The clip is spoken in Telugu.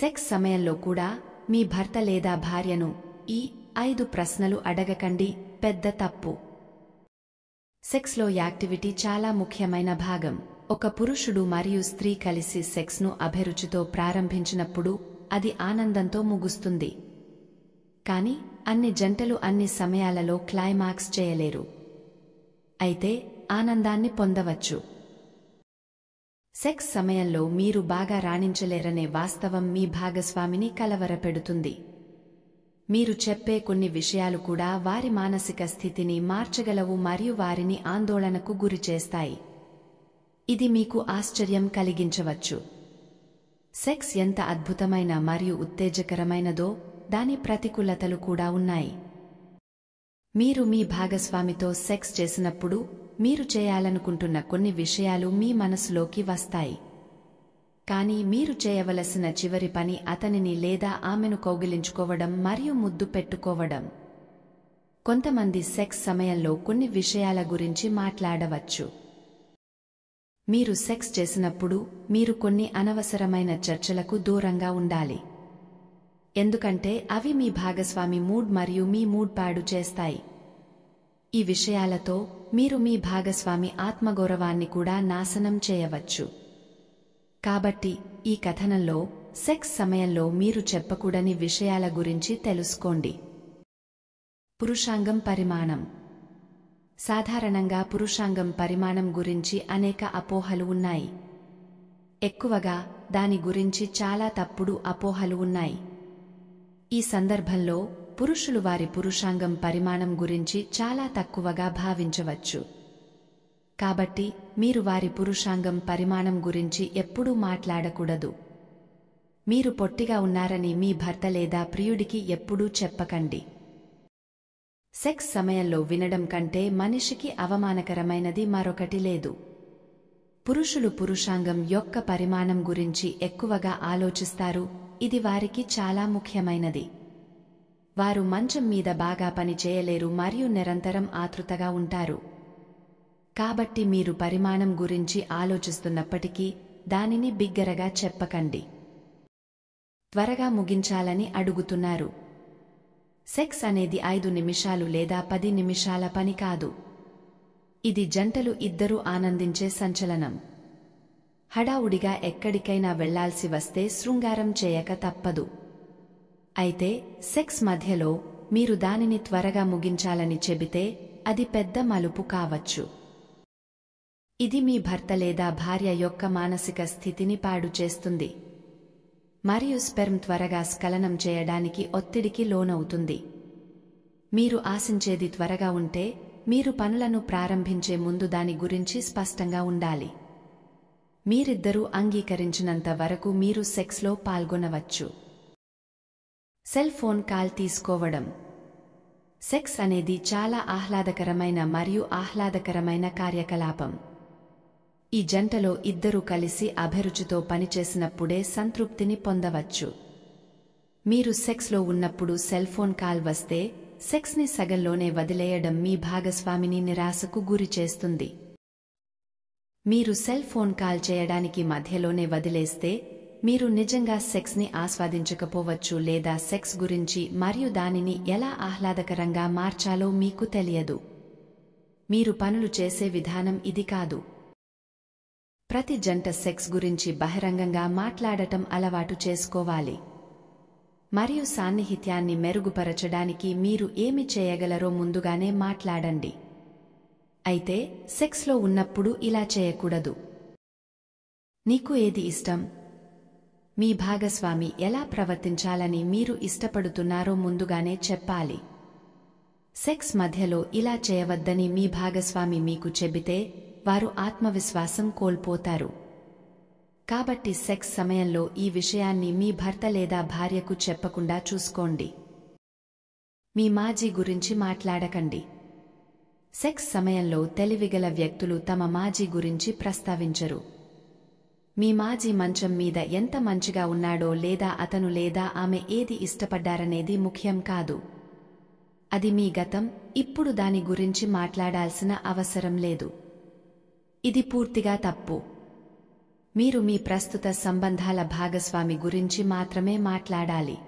సెక్స్ సమయంలో కూడా మీ భర్త లేదా భార్యను ఈ ఐదు ప్రశ్నలు అడగకండి పెద్ద తప్పు సెక్స్లో యాక్టివిటీ చాలా ముఖ్యమైన భాగం ఒక పురుషుడు మరియు స్త్రీ కలిసి సెక్స్ను అభిరుచితో ప్రారంభించినప్పుడు అది ఆనందంతో ముగుస్తుంది కాని అన్ని జంటలు అన్ని సమయాలలో క్లైమాక్స్ చేయలేరు అయితే ఆనందాన్ని పొందవచ్చు సెక్స్ సమయంలో మీరు బాగా రాణించలేరనే వాస్తవం మీ భాగస్వామిని కలవరపెడుతుంది మీరు చెప్పే కొన్ని విషయాలు కూడా వారి మానసిక స్థితిని మార్చగలవు మరియు వారిని ఆందోళనకు గురిచేస్తాయి ఇది మీకు ఆశ్చర్యం కలిగించవచ్చు సెక్స్ ఎంత అద్భుతమైన మరియు ఉత్తేజకరమైనదో దాని ప్రతికూలతలు కూడా ఉన్నాయి మీరు మీ భాగస్వామితో సెక్స్ చేసినప్పుడు మీరు చేయాలనుకుంటున్న కొన్ని విషయాలు మీ మనసులోకి వస్తాయి కానీ మీరు చేయవలసిన చివరి పని అతనిని లేదా ఆమెను కౌగిలించుకోవడం మరియు ముద్దు పెట్టుకోవడం కొంతమంది సెక్స్ సమయంలో కొన్ని విషయాల గురించి మాట్లాడవచ్చు మీరు సెక్స్ చేసినప్పుడు మీరు కొన్ని అనవసరమైన చర్చలకు దూరంగా ఉండాలి ఎందుకంటే అవి మీ భాగస్వామి మూడ్ మరియు మీ మూడ్ పాడు చేస్తాయి ఈ విషయాలతో మీరు మీ భాగస్వామి ఆత్మగౌరవాన్ని కూడా నాశనం చేయవచ్చు కాబట్టి ఈ కథనంలో సెక్స్ సమయంలో మీరు చెప్పకూడని విషయాల గురించి తెలుసుకోండి పురుషాంగం పరిమాణం సాధారణంగా పురుషాంగం పరిమాణం గురించి అనేక అపోహలు ఉన్నాయి ఎక్కువగా దాని గురించి చాలా తప్పుడు అపోహలు ఉన్నాయి ఈ సందర్భంలో పురుషులు వారి పురుషాంగం పరిమాణం గురించి చాలా తక్కువగా భావించవచ్చు కాబట్టి మీరు వారి పురుషాంగం పరిమాణం గురించి ఎప్పుడూ మాట్లాడకూడదు మీరు పొట్టిగా ఉన్నారని మీ భర్త లేదా ప్రియుడికి ఎప్పుడూ చెప్పకండి సెక్స్ సమయంలో వినడం కంటే మనిషికి అవమానకరమైనది మరొకటి లేదు పురుషులు పురుషాంగం యొక్క పరిమాణం గురించి ఎక్కువగా ఆలోచిస్తారు ఇది వారికి చాలా ముఖ్యమైనది వారు మంచం మీద బాగా పని చేయలేరు మరియు నిరంతరం ఆతృతగా ఉంటారు కాబట్టి మీరు పరిమాణం గురించి ఆలోచిస్తున్నప్పటికీ దానిని బిగ్గరగా చెప్పకండి త్వరగా ముగించాలని అడుగుతున్నారు సెక్స్ అనేది ఐదు నిమిషాలు లేదా పది నిమిషాల పని కాదు ఇది జంటలు ఇద్దరూ ఆనందించే సంచలనం హడావుడిగా ఎక్కడికైనా వెళ్లాల్సి వస్తే శృంగారం చేయక తప్పదు అయితే సెక్స్ మధ్యలో మీరు దానిని త్వరగా ముగించాలని చెబితే అది పెద్ద మలుపు కావచ్చు ఇది మీ భర్త లేదా భార్య యొక్క మానసిక స్థితిని పాడు చేస్తుంది మరియు స్పెర్మ్ త్వరగా స్ఖలనం చేయడానికి ఒత్తిడికి లోనవుతుంది మీరు ఆశించేది త్వరగా ఉంటే మీరు పనులను ప్రారంభించే ముందు దాని గురించి స్పష్టంగా ఉండాలి మీరిద్దరూ అంగీకరించినంత వరకు మీరు సెక్స్లో పాల్గొనవచ్చు సెల్ ఫోన్ కాల్ తీసుకోవడం సెక్స్ అనేది చాలా ఆహ్లాదకరమైన మరియు ఆహ్లాదకరమైన కార్యకలాపం ఈ జంటలో ఇద్దరూ కలిసి అభిరుచితో పనిచేసినప్పుడే సంతృప్తిని పొందవచ్చు మీరు సెక్స్లో ఉన్నప్పుడు సెల్ ఫోన్ కాల్ వస్తే సెక్స్ని సగంలోనే వదిలేయడం మీ భాగస్వామిని నిరాశకు గురి చేస్తుంది మీరు సెల్ ఫోన్ కాల్ చేయడానికి మధ్యలోనే వదిలేస్తే మీరు నిజంగా సెక్స్ని ఆస్వాదించకపోవచ్చు లేదా సెక్స్ గురించి మరియు దానిని ఎలా ఆహ్లాదకరంగా మార్చాలో మీకు తెలియదు మీరు పనులు చేసే విధానం ఇది కాదు ప్రతి జంట సెక్స్ గురించి బహిరంగంగా మాట్లాడటం అలవాటు చేసుకోవాలి మరియు సాన్నిహిత్యాన్ని మెరుగుపరచడానికి మీరు ఏమి చేయగలరో ముందుగానే మాట్లాడండి అయితే సెక్స్లో ఉన్నప్పుడు ఇలా చేయకూడదు నీకు ఏది ఇష్టం మీ భాగస్వామి ఎలా ప్రవర్తించాలని మీరు ఇష్టపడుతున్నారో ముందుగానే చెప్పాలి సెక్స్ మధ్యలో ఇలా చేయవద్దని మీ భాగస్వామి మీకు చెబితే వారు ఆత్మవిశ్వాసం కోల్పోతారు కాబట్టి సెక్స్ సమయంలో ఈ విషయాన్ని మీ భర్త లేదా భార్యకు చెప్పకుండా చూసుకోండి మీ మాజీ గురించి మాట్లాడకండి సెక్స్ సమయంలో తెలివిగల వ్యక్తులు తమ మాజీ గురించి ప్రస్తావించరు మీ మాజీ మంచం మీద ఎంత మంచిగా ఉన్నాడో లేదా అతను లేదా ఆమె ఏది ఇష్టపడ్డారనేది ముఖ్యం కాదు అది మీ గతం ఇప్పుడు దాని గురించి మాట్లాడాల్సిన అవసరం లేదు ఇది పూర్తిగా తప్పు మీరు మీ ప్రస్తుత సంబంధాల భాగస్వామి గురించి మాత్రమే మాట్లాడాలి